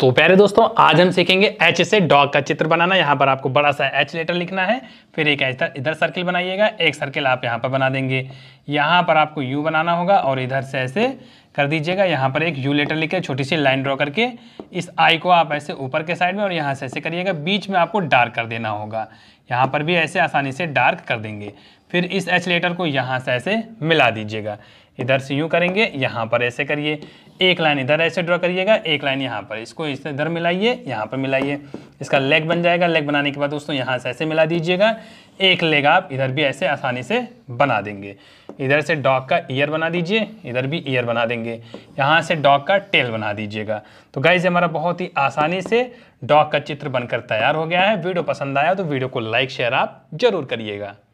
तो प्यारे दोस्तों आज हम सीखेंगे एच से डॉग का चित्र बनाना यहाँ पर आपको बड़ा सा एच लेटर लिखना है फिर एक इधर इधर सर्किल बनाइएगा एक सर्किल आप यहाँ पर बना देंगे यहाँ पर आपको यू बनाना होगा और इधर से ऐसे कर दीजिएगा यहाँ पर एक यू लेटर लिख छोटी सी लाइन ड्रॉ करके इस आई को आप ऐसे ऊपर के साइड में और यहाँ से ऐसे करिएगा बीच में आपको डार्क कर देना होगा यहाँ पर भी ऐसे आसानी से डार्क कर देंगे फिर इस एच लेटर को यहाँ से ऐसे मिला दीजिएगा इधर से यूँ करेंगे यहाँ पर ऐसे करिए एक लाइन इधर ऐसे ड्रॉ करिएगा एक लाइन यहाँ पर इसको इस इधर मिलाइए यहाँ पर मिलाइए इसका लेग बन जाएगा लेग बनाने के बाद दोस्तों यहाँ से ऐसे मिला दीजिएगा एक लेग आप इधर भी ऐसे आसानी से बना देंगे इधर से डॉग का ईयर बना दीजिए इधर भी ईयर बना देंगे यहाँ से डॉग का टेल बना दीजिएगा तो गाइज हमारा बहुत ही आसानी से डॉग का चित्र बनकर तैयार हो गया है वीडियो पसंद आया तो वीडियो को लाइक शेयर आप जरूर करिएगा